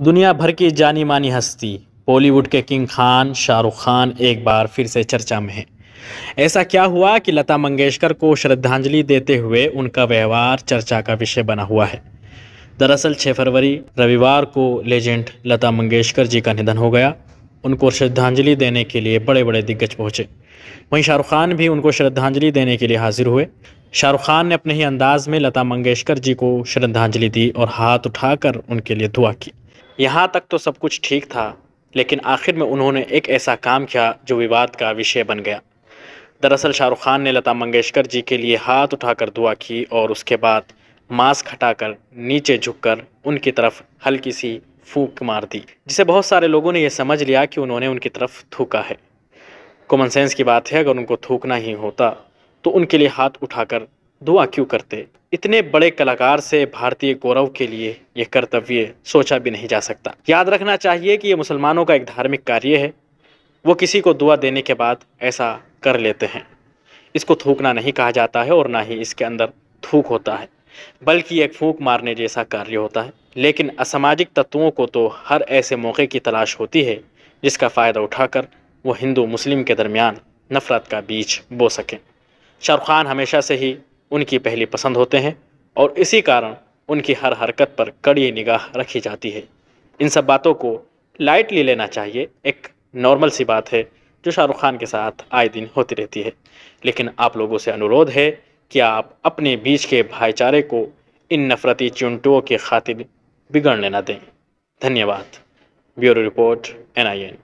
दुनिया भर की जानी मानी हस्ती बॉलीवुड के किंग खान शाहरुख खान एक बार फिर से चर्चा में हैं ऐसा क्या हुआ कि लता मंगेशकर को श्रद्धांजलि देते हुए उनका व्यवहार चर्चा का विषय बना हुआ है दरअसल 6 फरवरी रविवार को लेजेंड लता मंगेशकर जी का निधन हो गया उनको श्रद्धांजलि देने के लिए बड़े बड़े दिग्गज पहुंचे वहीं शाहरुख खान भी उनको श्रद्धांजलि देने के लिए हाजिर हुए शाहरुख खान ने अपने ही अंदाज में लता मंगेशकर जी को श्रद्धांजलि दी और हाथ उठाकर उनके लिए दुआ की यहाँ तक तो सब कुछ ठीक था लेकिन आखिर में उन्होंने एक ऐसा काम किया जो विवाद का विषय बन गया दरअसल शाहरुख खान ने लता मंगेशकर जी के लिए हाथ उठाकर दुआ की और उसके बाद मास्क हटाकर नीचे झुककर उनकी तरफ हल्की सी फूक मार दी जिसे बहुत सारे लोगों ने यह समझ लिया कि उन्होंने उनकी तरफ थूका है कॉमन सेंस की बात है अगर उनको थूकना ही होता तो उनके लिए हाथ उठाकर दुआ क्यों करते इतने बड़े कलाकार से भारतीय गौरव के लिए यह कर्तव्य सोचा भी नहीं जा सकता याद रखना चाहिए कि ये मुसलमानों का एक धार्मिक कार्य है वो किसी को दुआ देने के बाद ऐसा कर लेते हैं इसको थूकना नहीं कहा जाता है और ना ही इसके अंदर थूक होता है बल्कि एक फूंक मारने जैसा कार्य होता है लेकिन असामाजिक तत्वों को तो हर ऐसे मौके की तलाश होती है जिसका फ़ायदा उठाकर वो हिंदू मुस्लिम के दरमियान नफरत का बीज बो सकें शाहरुख खान हमेशा से ही उनकी पहली पसंद होते हैं और इसी कारण उनकी हर हरकत पर कड़ी निगाह रखी जाती है इन सब बातों को लाइटली लेना चाहिए एक नॉर्मल सी बात है जो शाहरुख खान के साथ आए दिन होती रहती है लेकिन आप लोगों से अनुरोध है कि आप अपने बीच के भाईचारे को इन नफरती चुनटुओं के खातिर बिगड़ने ना दें धन्यवाद bureau report N I N